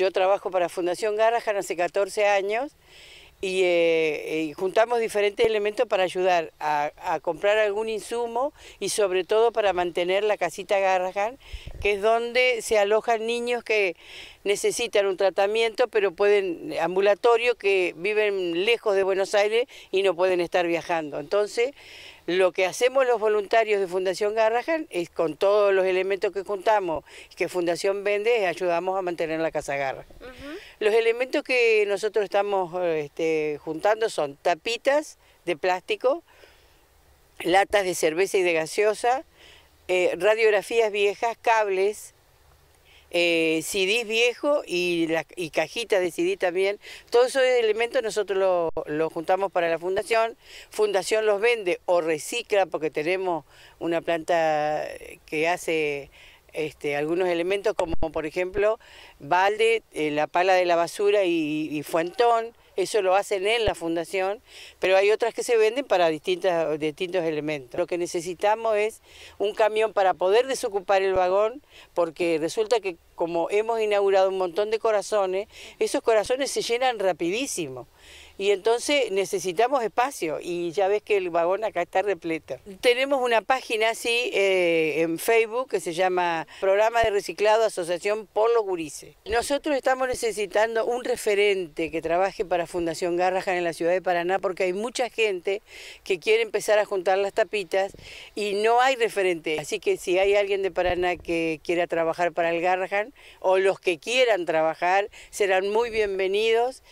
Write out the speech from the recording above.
Yo trabajo para Fundación Garrahan hace 14 años eh, y, juntamos diferentes elementos para ayudar a, comprar algún insumo y sobre todo para mantener la casita Garrahan, que es donde se alojan niños que necesitan un tratamiento, pero pueden, ambulatorio, que viven lejos de Buenos Aires y no pueden estar viajando. Entonces, lo que hacemos los voluntarios de Fundación Garrahan es con todos los elementos que juntamos, que Fundación vende, ayudamos a mantener la casa Garrahan. Los elementos que nosotros estamos... Este, eh, juntando son tapitas de plástico, latas de cerveza y de gaseosa, eh, radiografías viejas, cables, eh, CDs viejos y, cajitas de CD también. Todos esos elementos nosotros los lo juntamos para la fundación. Fundación los vende o recicla porque tenemos una planta que hace este, algunos elementos como por ejemplo balde, eh, la pala de la basura y, y fuentón. Eso lo hacen en la fundación, pero hay otras que se venden para distintos elementos. Lo que necesitamos es un camión para poder desocupar el vagón, porque resulta que como hemos inaugurado un montón de corazones, esos corazones se llenan rapidísimo. Y entonces necesitamos espacio y ya ves que el vagón acá está repleto. Tenemos una página así eh, en Facebook que se llama Programa de Reciclado Asociación Polo Gurice. Nosotros estamos necesitando un referente que trabaje para Fundación Garrahan en la ciudad de Paraná porque hay mucha gente que quiere empezar a juntar las tapitas y no hay referente. Así que si hay alguien de Paraná que quiera trabajar para el Garrahan o los que quieran trabajar serán muy bienvenidos